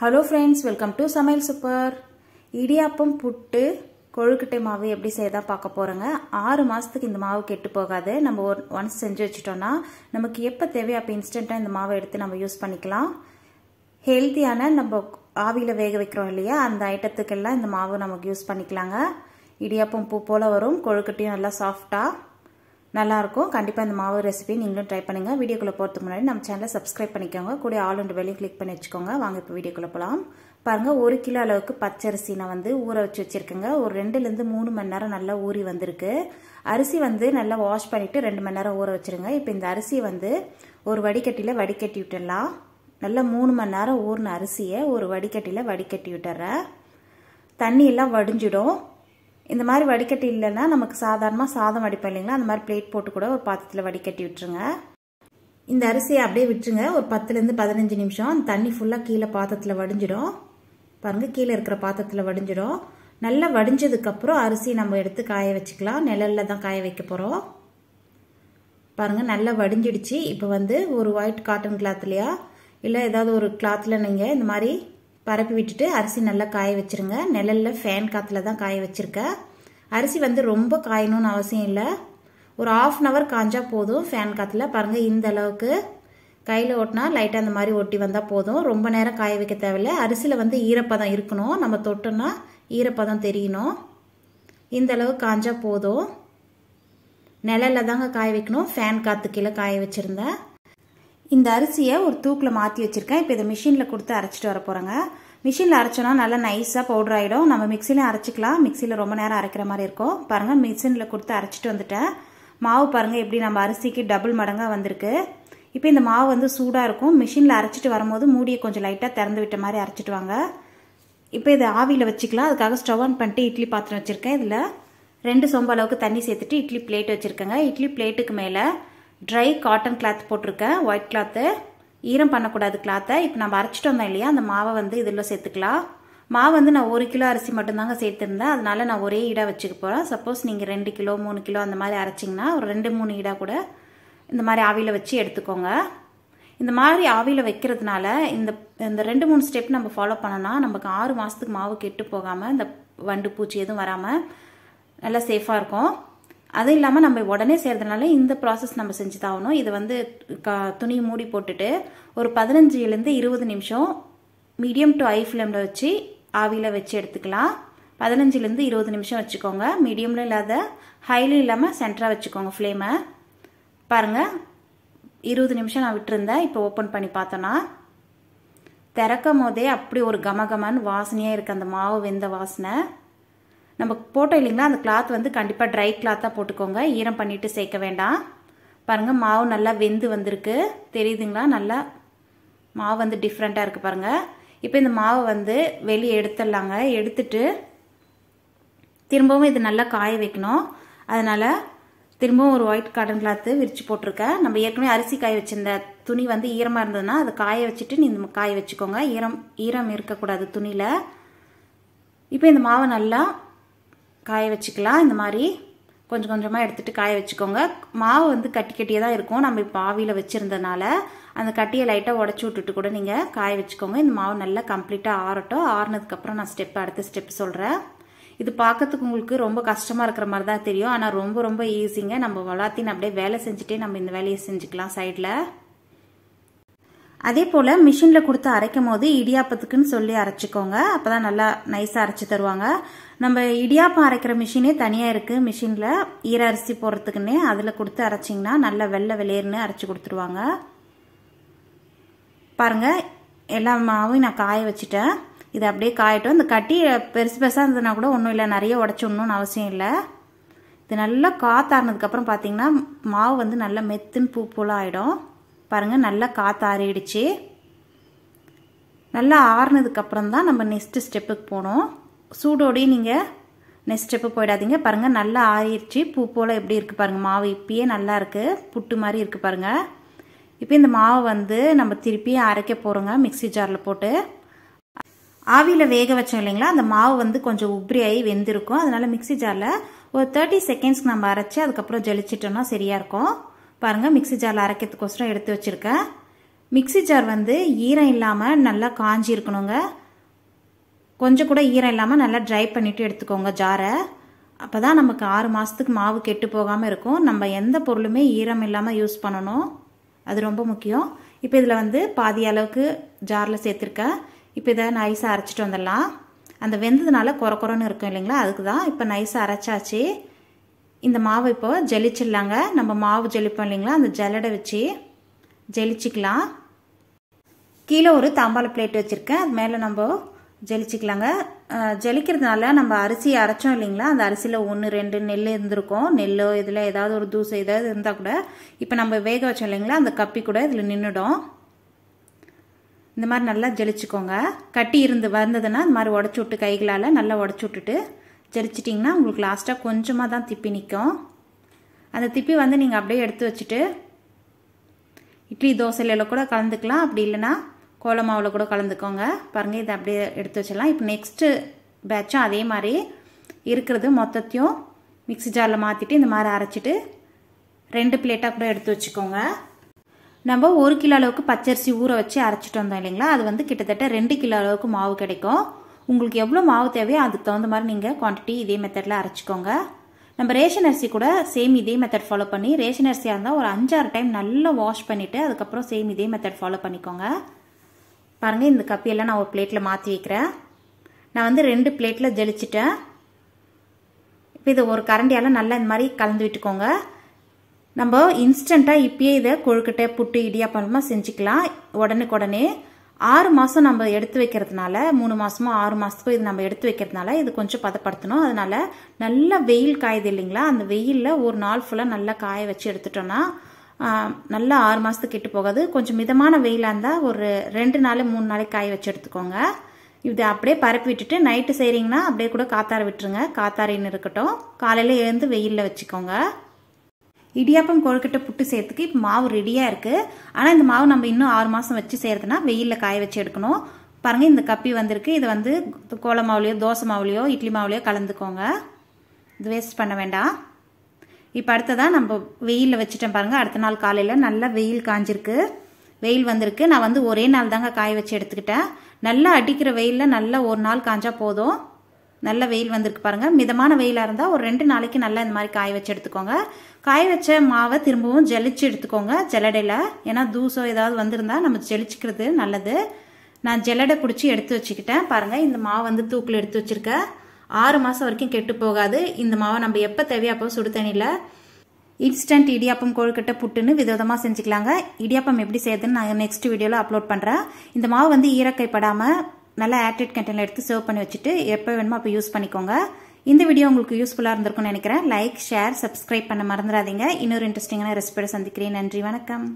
hello friends welcome to சமையல் super idiyappam puttu kozhukattai மாவு எப்படி செய்யதா பார்க்க போகிறோங்க ஆறு மாதத்துக்கு இந்த மாவு கெட்டு போகாது நம்ம ஒரு ஒன்ஸ் செஞ்சு வச்சுட்டோன்னா நமக்கு எப்போ தேவையோ அப்போ இன்ஸ்டண்ட்டாக இந்த மாவை எடுத்து நம்ம யூஸ் பண்ணிக்கலாம் ஹெல்த்தியான நம்ம ஆவியில் வேக வைக்கிறோம் இல்லையா அந்த ஐட்டத்துக்கெல்லாம் இந்த மாவு நமக்கு யூஸ் பண்ணிக்கலாங்க இடியாப்பம் பூ போல் வரும் கொழுக்கட்டையும் நல்லா சாஃப்டாக நல்லாயிருக்கும் கண்டிப்பாக இந்த மாவு ரெசிபி நீங்களும் ட்ரை பண்ணுங்கள் வீடியோக்குள்ளே போகிறதுக்கு முன்னாடி நம்ம சேனலை சப்ஸ்கிரைப் பண்ணிக்கோங்க கூட ஆல் ரெண்டு வேலையும் கிளிக் பண்ணி வச்சுக்கோங்க வாங்க இப்போ வீடியோக்குள்ளே போகலாம் பாருங்கள் ஒரு கிலோ அளவுக்கு பச்சரிசி நான் வந்து ஊற வச்சு வச்சுருக்கேங்க ஒரு ரெண்டுலேருந்து மூணு மணி நேரம் நல்லா ஊறி வந்திருக்கு அரிசி வந்து நல்லா வாஷ் பண்ணிவிட்டு ரெண்டு மணி நேரம் ஊற வச்சுருங்க இப்போ இந்த அரிசியை வந்து ஒரு வடிகட்டியில் வடிகட்டி விட்டுடலாம் நல்லா மூணு மணி நேரம் ஊறின அரிசியை ஒரு வடிகட்டியில் வடிகட்டி விட்டுறேன் தண்ணியெல்லாம் வடிஞ்சிடும் இந்த மாதிரி வடிகட்டி இல்லைன்னா நமக்கு சாதாரணமாக சாதம் வடிப்போம் இல்லைங்களா அந்த மாதிரி பிளேட் போட்டு கூட ஒரு பாத்திரத்தில் வடிகட்டி விட்டுருங்க இந்த அரிசியை அப்படியே விட்டுருங்க ஒரு பத்துலேருந்து பதினஞ்சு நிமிஷம் அந்த தண்ணி ஃபுல்லாக கீழே பாத்திரத்தில் வடிஞ்சிடும் பாருங்கள் கீழே இருக்கிற பாத்திரத்தில் வடிஞ்சிடும் நல்லா வடிஞ்சதுக்கப்புறம் அரிசி நம்ம எடுத்து காய வச்சுக்கலாம் நிழலில் தான் காய வைக்க போகிறோம் பாருங்கள் நல்லா வடிஞ்சிடுச்சு இப்போ வந்து ஒரு ஒயிட் காட்டன் கிளாத்லையா இல்லை ஏதாவது ஒரு கிளாத்தில் நீங்கள் இந்த மாதிரி பரப்பி விட்டுட்டு அரிசி நல்லா காய வச்சுருங்க நிழலில் ஃபேன் காற்றுல தான் காய வச்சுருக்கேன் அரிசி வந்து ரொம்ப காயணும்னு அவசியம் இல்லை ஒரு ஆஃப் அன் அவர் காய்ஞ்சால் போதும் ஃபேன் காற்றுல பாருங்கள் இந்த அளவுக்கு கையில் ஓட்டினா லைட்டாக அந்த மாதிரி ஒட்டி வந்தால் போதும் ரொம்ப நேரம் காய வைக்க தேவையில்ல அரிசியில் வந்து ஈரப்பதம் இருக்கணும் நம்ம தொட்டோன்னா ஈரப்பதம் தெரியணும் இந்த அளவு காய்ஞ்சால் போதும் நிழலில் தாங்க காய வைக்கணும் ஃபேன் காற்று கீழே காய வச்சுருந்தேன் இந்த அரிசியை ஒரு தூக்கில் மாற்றி வச்சுருக்கேன் இப்போ இதை மிஷினில் கொடுத்து அரைச்சிட்டு வர போகிறேங்க மிஷினில் அரைச்சோன்னா நல்லா நைஸாக பவுடர் ஆகிடும் நம்ம மிக்சிலையும் அரைச்சிக்கலாம் மிக்சியில் ரொம்ப நேரம் அரைக்கிற மாதிரி இருக்கும் பாருங்கள் மிஷினில் கொடுத்து அரைச்சிட்டு வந்துட்டேன் மாவு பாருங்கள் எப்படி நம்ம அரிசிக்கு டபுள் மடங்காக வந்திருக்கு இப்போ இந்த மாவு வந்து சூடாக இருக்கும் மிஷினில் அரைச்சிட்டு வரும்போது மூடியை கொஞ்சம் லைட்டாக திறந்து விட்ட மாதிரி அரைச்சிட்டு வாங்க இப்போ இதை ஆவியில் வச்சுக்கலாம் அதுக்காக ஸ்டவ் ஆன் பண்ணிட்டு இட்லி பாத்திரம் வச்சுருக்கேன் இதில் ரெண்டு சொம்பளவுக்கு அளவுக்கு தண்ணி சேர்த்துட்டு இட்லி பிளேட் வச்சுருக்கேங்க இட்லி பிளேட்டுக்கு மேலே ட்ரை காட்டன் கிளாத் போட்டிருக்கேன் ஒயிட் கிளாத்து ஈரம் பண்ணக்கூடாது கிளாத்தை இப்போ நம்ம அரைச்சிட்டு வந்தோம் இல்லையா அந்த மாவை வந்து இதில் சேர்த்துக்கலாம் மாவு வந்து நான் ஒரு கிலோ அரிசி மட்டும்தாங்க சேர்த்துருந்தேன் அதனால நான் ஒரே ஈடாக வச்சுக்க போகிறேன் சப்போஸ் நீங்கள் ரெண்டு கிலோ மூணு கிலோ அந்த மாதிரி அரைச்சிங்கன்னா ஒரு ரெண்டு மூணு ஈடாக கூட இந்த மாதிரி ஆவியில் வச்சு எடுத்துக்கோங்க இந்த மாதிரி ஆவியில் வைக்கிறதுனால இந்த இந்த ரெண்டு மூணு ஸ்டெப் நம்ம ஃபாலோ பண்ணோம்னா நமக்கு ஆறு மாதத்துக்கு மாவு கெட்டு போகாமல் இந்த வண்டு பூச்சி எதுவும் வராமல் நல்லா சேஃபாக இருக்கும் அது இல்லாமல் நம்ம உடனே செய்கிறதுனால இந்த ப்ராசஸ் நம்ம செஞ்சு தாகணும் இது வந்து கா துணி மூடி போட்டுட்டு ஒரு பதினஞ்சுலேருந்து இருபது நிமிஷம் மீடியம் டு ஐ ஃப்ளேமில் வச்சு ஆவியில் வச்சு எடுத்துக்கலாம் பதினஞ்சுலேருந்து இருபது நிமிஷம் வச்சுக்கோங்க மீடியமில் இல்லாத ஹைலும் இல்லாமல் சென்டராக வச்சுக்கோங்க ஃப்ளேமை பாருங்கள் இருபது நிமிஷம் நான் விட்டுருந்தேன் இப்போ ஓப்பன் பண்ணி பார்த்தோன்னா திறக்கும் போதே அப்படி ஒரு கமகமான்னு வாசனையாக இருக்குது அந்த மாவு வெந்த வாசனை நம்ம போட்டோம் இல்லைங்களா அந்த கிளாத் வந்து கண்டிப்பாக ட்ரை கிளாத்தாக போட்டுக்கோங்க ஈரம் பண்ணிவிட்டு சேர்க்க வேண்டாம் பாருங்கள் மாவு நல்லா வெந்து வந்திருக்கு தெரியுதுங்களா நல்லா மாவு வந்து டிஃப்ரெண்ட்டாக இருக்குது பாருங்கள் இப்போ இந்த மாவை வந்து வெளியே எடுத்துடலாங்க எடுத்துட்டு திரும்பவும் இது நல்லா காய வைக்கணும் அதனால் திரும்பவும் ஒரு ஒயிட் காட்டன் கிளாத்து விரித்து போட்டிருக்கேன் நம்ம ஏற்கனவே அரிசி காய வச்சிருந்த துணி வந்து ஈரமாக இருந்ததுன்னா அதை காய வச்சுட்டு நீ காய வச்சுக்கோங்க ஈரம் ஈரம் இருக்கக்கூடாது துணியில் இப்போ இந்த மாவை நல்லா காய வச்சுக்கலாம் இந்த மாதிரி கொஞ்சம் கொஞ்சமாக எடுத்துகிட்டு காய வச்சுக்கோங்க மாவு வந்து கட்டி கட்டியே தான் இருக்கும் நம்ம இப்போ ஆவியில் வச்சுருந்தனால அந்த கட்டியை லைட்டாக உடச்சி விட்டுட்டு கூட நீங்கள் காய வச்சுக்கோங்க இந்த மாவு நல்லா கம்ப்ளீட்டாக ஆறட்டும் ஆறுனதுக்கப்புறம் நான் ஸ்டெப் அடுத்த ஸ்டெப் சொல்கிறேன் இது பார்க்கறதுக்கு உங்களுக்கு ரொம்ப கஷ்டமாக இருக்கிற மாதிரி தான் தெரியும் ஆனால் ரொம்ப ரொம்ப ஈஸிங்க நம்ம வளர்த்தின்னு அப்படியே வேலை செஞ்சுட்டே நம்ம இந்த வேலையை செஞ்சுக்கலாம் சைடில் அதே போல் மிஷினில் கொடுத்து அரைக்கும் போது இடியாப்பத்துக்குன்னு சொல்லி அரைச்சிக்கோங்க அப்போ தான் நல்லா நைஸாக அரைச்சி தருவாங்க நம்ம இடியாப்பம் அரைக்கிற மிஷினே தனியாக இருக்குது மிஷினில் ஈர அரிசி போடுறதுக்குன்னே அதில் கொடுத்து அரைச்சிங்கன்னா நல்லா வெள்ளை வெளியேறுன்னு அரைச்சி கொடுத்துருவாங்க பாருங்கள் எல்லா மாவும் நான் காய வச்சுட்டேன் இது அப்படியே காயட்டும் இந்த கட்டி பெருசு பெருசாக இருந்ததுனா கூட ஒன்றும் இல்லை நிறைய உடச்சிடணும்னு அவசியம் இல்லை இது நல்லா காத்தாறினதுக்கப்புறம் பார்த்தீங்கன்னா மாவு வந்து நல்லா மெத்துன்னு பூ போல ஆகிடும் பாருங்கள் நல்லா காத்தாறிடுச்சு ஆறிடுச்சு நல்லா ஆறுனதுக்கப்புறம் தான் நம்ம நெக்ஸ்ட்டு ஸ்டெப்புக்கு போனோம் சூடோடையே நீங்கள் நெக்ஸ்ட் ஸ்டெப்பு போயிடாதீங்க பாருங்கள் நல்லா ஆறிடுச்சு பூ போல் எப்படி இருக்குது பாருங்கள் மாவு இப்பயே நல்லா இருக்குது புட்டு மாதிரி இருக்குது பாருங்கள் இப்போ இந்த மாவை வந்து நம்ம திருப்பி அரைக்க போகிறோங்க மிக்சி ஜாரில் போட்டு ஆவியில் வேக வச்சோம் இல்லைங்களா அந்த மாவு வந்து கொஞ்சம் உப்ரி ஆகி வெந்திருக்கும் அதனால் மிக்சி ஜாரில் ஒரு தேர்ட்டி செகண்ட்ஸ்க்கு நம்ம அரைச்சி அதுக்கப்புறம் ஜலிச்சிட்டோம்னா சரியாக இருக்கும் பாருங்கள் மிக்சி ஜாரில் அரைக்கிறதுக்கோசரம் எடுத்து வச்சுருக்கேன் மிக்சி ஜார் வந்து ஈரம் இல்லாமல் நல்லா காஞ்சி இருக்கணுங்க கொஞ்சம் கூட ஈரம் இல்லாமல் நல்லா ட்ரை பண்ணிவிட்டு எடுத்துக்கோங்க ஜாரை அப்போ தான் நமக்கு ஆறு மாதத்துக்கு மாவு கெட்டு போகாமல் இருக்கும் நம்ம எந்த பொருளுமே ஈரம் இல்லாமல் யூஸ் பண்ணணும் அது ரொம்ப முக்கியம் இப்போ இதில் வந்து பாதி அளவுக்கு ஜாரில் சேர்த்துருக்கேன் இப்போ இதை நைஸாக அரைச்சிட்டு வந்துடலாம் அந்த வெந்ததுனால குறை குறைன்னு இருக்கும் இல்லைங்களா அதுக்கு தான் இப்போ நைஸாக அரைச்சாச்சு இந்த மாவு இப்போ ஜெலிச்சிடலாங்க நம்ம மாவு ஜெலிப்போம் இல்லைங்களா அந்த ஜல்லடை வச்சு ஜெலிச்சிக்கலாம் கீழே ஒரு தாம்பாள பிளேட் வச்சுருக்கேன் அது மேலே நம்ம ஜெலிச்சிக்கலாங்க ஜெலிக்கிறதுனால நம்ம அரிசி அரைச்சோம் இல்லைங்களா அந்த அரிசியில் ஒன்று ரெண்டு நெல் இருந்திருக்கும் நெல்லோ இதில் ஏதாவது ஒரு தூசை ஏதாவது இருந்தால் கூட இப்போ நம்ம வேக வச்சோம் இல்லைங்களா அந்த கப்பி கூட இதில் நின்றுடும் இந்த மாதிரி நல்லா ஜெலிச்சிக்கோங்க கட்டி இருந்து வந்ததுன்னா இந்த மாதிரி உடச்சி விட்டு கைகளால் நல்லா உடச்சி விட்டுட்டு ஜெரிச்சிட்டிங்கன்னா உங்களுக்கு லாஸ்ட்டாக கொஞ்சமாக தான் திப்பி நிற்கும் அந்த திப்பி வந்து நீங்கள் அப்படியே எடுத்து வச்சுட்டு இட்லி தோசையில கூட கலந்துக்கலாம் அப்படி இல்லைன்னா கோல மாவில் கூட கலந்துக்கோங்க பாருங்கள் இதை அப்படியே எடுத்து வச்சிடலாம் இப்போ நெக்ஸ்ட்டு பேட்சும் அதே மாதிரி இருக்கிறது மொத்தத்தையும் மிக்சி ஜாரில் மாற்றிட்டு இந்த மாதிரி அரைச்சிட்டு ரெண்டு பிளேட்டாக கூட எடுத்து வச்சுக்கோங்க நம்ம ஒரு கிலோ அளவுக்கு பச்சரிசி ஊற வச்சு அரைச்சிட்டு வந்தோம் இல்லைங்களா அது வந்து கிட்டத்தட்ட ரெண்டு கிலோ அளவுக்கு மாவு கிடைக்கும் உங்களுக்கு எவ்வளோ மாவு தேவையோ அதுக்கு தகுந்த மாதிரி நீங்கள் குவான்டிட்டி இதே மெத்தடில் அரைச்சிக்கோங்க நம்ம ரேஷன் அரிசி கூட சேம் இதே மெத்தட் ஃபாலோ பண்ணி ரேஷன் அரிசியாக இருந்தால் ஒரு அஞ்சாறு டைம் நல்லா வாஷ் பண்ணிவிட்டு அதுக்கப்புறம் சேம் இதே மெத்தட் ஃபாலோ பண்ணிக்கோங்க பாருங்கள் இந்த கப்பியெல்லாம் நான் ஒரு பிளேட்டில் மாற்றி வைக்கிறேன் நான் வந்து ரெண்டு பிளேட்டில் ஜெலிச்சிட்டேன் இப்போ இதை ஒரு கரண்டியால் நல்லா இந்த மாதிரி கலந்து விட்டுக்கோங்க நம்ம இன்ஸ்டண்ட்டாக இப்பயே இதை கொழுக்கட்டை புட்டு இடியாப்பமாக செஞ்சுக்கலாம் உடனுக்குடனே ஆறு மாதம் நம்ம எடுத்து வைக்கிறதுனால மூணு மாதமோ ஆறு மாதத்துக்கோ இது நம்ம எடுத்து வைக்கிறதுனால இது கொஞ்சம் பதப்படுத்தணும் அதனால நல்லா வெயில் காயுது இல்லைங்களா அந்த வெயிலில் ஒரு நாள் ஃபுல்லாக நல்லா காய வச்சு எடுத்துட்டோன்னா நல்லா ஆறு மாதத்துக்கு கெட்டு போகாது கொஞ்சம் மிதமான வெயிலாக இருந்தால் ஒரு ரெண்டு நாள் மூணு நாளைக்கு காய வச்சு எடுத்துக்கோங்க இது அப்படியே பரப்பி விட்டுட்டு நைட்டு செய்கிறீங்கன்னா அப்படியே கூட காத்தார விட்டுருங்க காத்தாரின்னு இருக்கட்டும் காலையில் எழுந்து வெயிலில் வச்சுக்கோங்க இடியாப்பம் கொழுக்கட்டை புட்டு செய்யறதுக்கு இப்போ மாவு ரெடியாக இருக்குது ஆனால் இந்த மாவு நம்ம இன்னும் ஆறு மாதம் வச்சு செய்கிறதுனா வெயிலில் காய வச்சு எடுக்கணும் பாருங்கள் இந்த கப்பி வந்திருக்கு இதை வந்து கோல மாவுலையோ தோசை மாவுலையோ இட்லி மாவுலையோ கலந்துக்கோங்க இது வேஸ்ட் பண்ண வேண்டாம் இப்போ அடுத்ததாக நம்ம வெயிலில் வச்சுட்டேன் பாருங்கள் அடுத்த நாள் காலையில் நல்லா வெயில் காஞ்சிருக்கு வெயில் வந்திருக்கு நான் வந்து ஒரே நாள் தாங்க காய வச்சு எடுத்துக்கிட்டேன் நல்லா அடிக்கிற வெயிலில் நல்லா ஒரு நாள் காஞ்சா போதும் நல்ல வெயில் வந்திருக்கு பாருங்கள் மிதமான வெயிலாக இருந்தால் ஒரு ரெண்டு நாளைக்கு நல்லா இந்த மாதிரி காய வச்சு எடுத்துக்கோங்க காய வச்ச மாவை திரும்பவும் ஜெலிச்சு எடுத்துக்கோங்க ஜெலடையில் ஏன்னா தூசம் ஏதாவது வந்திருந்தால் நம்ம ஜெலிச்சிக்கிறது நல்லது நான் ஜெலடை பிடிச்சி எடுத்து வச்சுக்கிட்டேன் பாருங்கள் இந்த மாவு வந்து தூக்கில் எடுத்து வச்சுருக்கேன் ஆறு மாதம் வரைக்கும் கெட்டு போகாது இந்த மாவை நம்ம எப்போ தேவையாப்போ சுடு தண்ணியில் இன்ஸ்டன்ட் இடியாப்பம் கொழுக்கட்டை புட்டுன்னு விதவிதமாக செஞ்சுக்கலாங்க இடியாப்பம் எப்படி செய்யுதுன்னு நான் நெக்ஸ்ட் வீடியோவில் அப்லோட் பண்ணுறேன் இந்த மாவு வந்து ஈரக்கைப்படாமல் நல்லா ஆட்டிட் கண்டெய்னர் எடுத்து சர்வ் பண்ணி வச்சுட்டு எப்போ வேணுமோ அப்போ யூஸ் பண்ணிக்கோங்க இந்த வீடியோ உங்களுக்கு யூஸ்ஃபுல்லாக இருந்திருக்கும்னு நினைக்கிறேன் லைக் ஷேர் சப்ஸ்கிரைப் பண்ண மறந்துடாதீங்க இன்னொரு இன்ட்ரெஸ்டிங்கான ரெசிபியோட சந்திக்கிறேன் நன்றி வணக்கம்